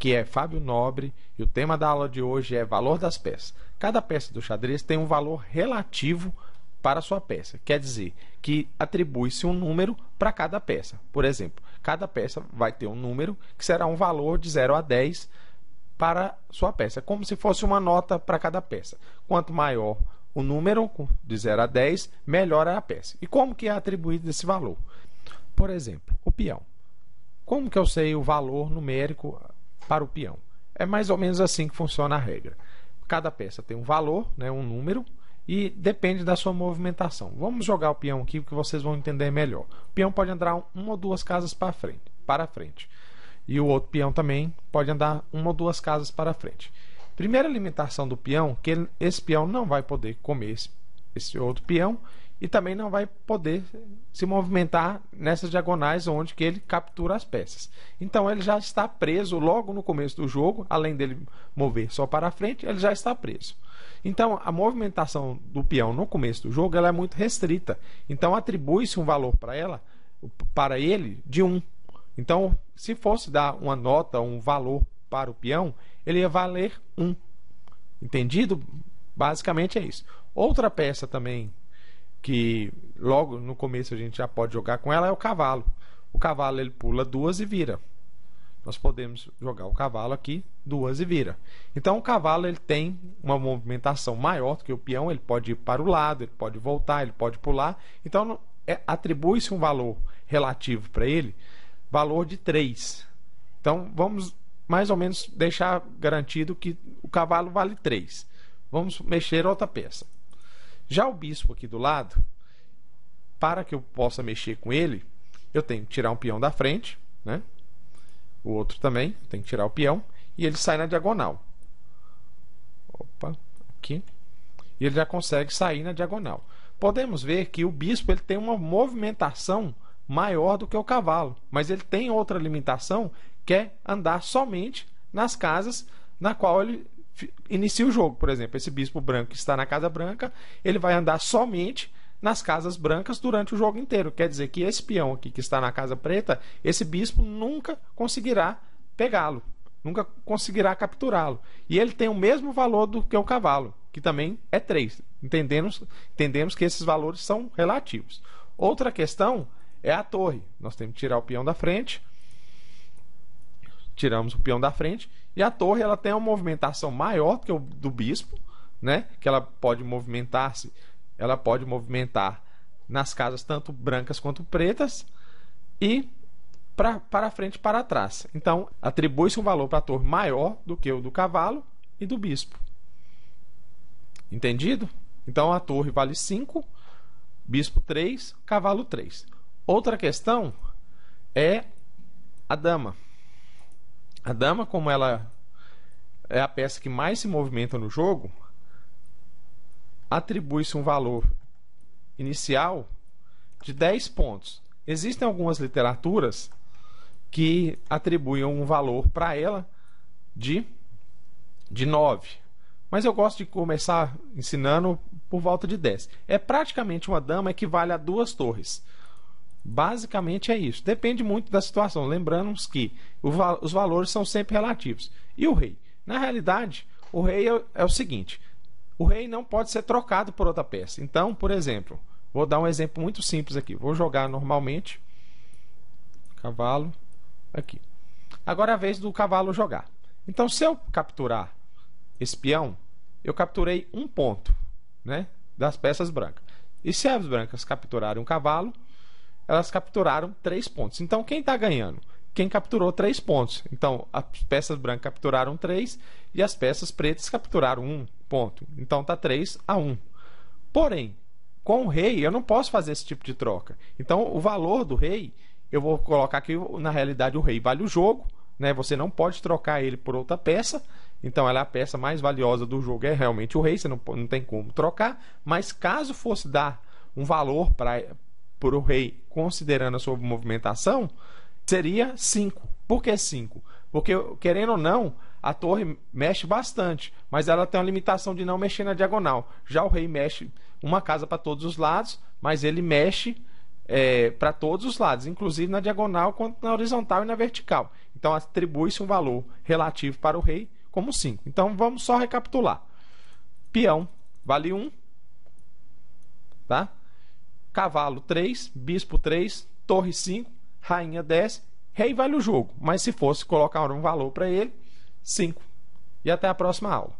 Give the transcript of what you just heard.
Aqui é Fábio Nobre e o tema da aula de hoje é valor das peças. Cada peça do xadrez tem um valor relativo para sua peça, quer dizer, que atribui-se um número para cada peça. Por exemplo, cada peça vai ter um número que será um valor de 0 a 10 para sua peça, como se fosse uma nota para cada peça. Quanto maior o número, de 0 a 10, melhor é a peça. E como que é atribuído esse valor? Por exemplo, o peão. Como que eu sei o valor numérico para o peão. É mais ou menos assim que funciona a regra. Cada peça tem um valor, né, um número, e depende da sua movimentação. Vamos jogar o peão aqui porque vocês vão entender melhor. O peão pode andar uma ou duas casas para frente, para frente. E o outro peão também pode andar uma ou duas casas para frente. Primeira limitação do peão que esse peão não vai poder comer esse, esse outro peão e também não vai poder se movimentar nessas diagonais onde que ele captura as peças. Então ele já está preso logo no começo do jogo, além dele mover só para frente, ele já está preso. Então a movimentação do peão no começo do jogo ela é muito restrita. Então atribui-se um valor para ela, para ele, de 1. Um. Então, se fosse dar uma nota, um valor para o peão, ele ia valer 1. Um. Entendido? Basicamente é isso. Outra peça também que logo no começo a gente já pode jogar com ela, é o cavalo. O cavalo ele pula duas e vira. Nós podemos jogar o cavalo aqui duas e vira. Então o cavalo ele tem uma movimentação maior do que o peão, ele pode ir para o lado, ele pode voltar, ele pode pular. Então é, atribui-se um valor relativo para ele, valor de 3. Então vamos mais ou menos deixar garantido que o cavalo vale 3. Vamos mexer outra peça. Já o bispo aqui do lado, para que eu possa mexer com ele, eu tenho que tirar um peão da frente, né? O outro também, tem que tirar o peão e ele sai na diagonal. Opa, aqui. E ele já consegue sair na diagonal. Podemos ver que o bispo ele tem uma movimentação maior do que o cavalo, mas ele tem outra limitação que é andar somente nas casas na qual ele inicia o jogo, por exemplo. Esse bispo branco que está na Casa Branca, ele vai andar somente nas casas brancas durante o jogo inteiro. Quer dizer que esse peão aqui que está na Casa Preta, esse bispo nunca conseguirá pegá-lo, nunca conseguirá capturá-lo. E ele tem o mesmo valor do que o cavalo, que também é 3. Entendemos, entendemos que esses valores são relativos. Outra questão é a torre. Nós temos que tirar o peão da frente tiramos o peão da frente. E a torre ela tem uma movimentação maior do que o do bispo, né? Que ela pode movimentar-se, ela pode movimentar nas casas tanto brancas quanto pretas e pra, para frente e para trás. Então, atribui-se um valor para a torre maior do que o do cavalo e do bispo. Entendido? Então a torre vale 5, bispo 3, cavalo 3. Outra questão é a dama. A dama, como ela é a peça que mais se movimenta no jogo, atribui-se um valor inicial de 10 pontos. Existem algumas literaturas que atribuem um valor para ela de, de 9. Mas eu gosto de começar ensinando por volta de 10. É praticamente uma dama equivale a duas torres. Basicamente é isso. Depende muito da situação. Lembramos que os valores são sempre relativos. E o rei? Na realidade, o rei é, é, o seguinte: o rei não pode ser trocado por outra peça. Então, por exemplo, vou dar um exemplo muito simples aqui. Vou jogar normalmente. Cavalo. Aqui. Agora é a vez do cavalo jogar. Então, se eu capturar esse peão, eu capturei um ponto né, das peças brancas. E se as brancas capturarem um cavalo, elas capturaram três pontos. Então, quem está ganhando? Quem capturou três pontos. Então, as peças brancas capturaram três e as peças pretas capturaram um ponto. Então, está 3 a 1. Porém, com o rei, eu não posso fazer esse tipo de troca. Então, o valor do rei, eu vou colocar que na realidade o rei vale o jogo. Né? Você não pode trocar ele por outra peça. Então, ela é a peça mais valiosa do jogo, é realmente o rei. Você não, não tem como trocar. Mas caso fosse dar um valor para por o rei, considerando a sua movimentação, seria 5. Por que 5? Porque, querendo ou não, a torre mexe bastante, mas ela tem uma limitação de não mexer na diagonal. Já o rei mexe uma casa para todos os lados, mas ele mexe é, para todos os lados, inclusive na diagonal, quanto na horizontal e na vertical. Então atribui-se um valor relativo para o rei como 5. Então vamos só recapitular. Peão vale 1, um, tá? cavalo 3, bispo 3, torre 5, rainha 10, rei vale o jogo. Mas se fosse colocar um valor para ele, 5. E até a próxima aula.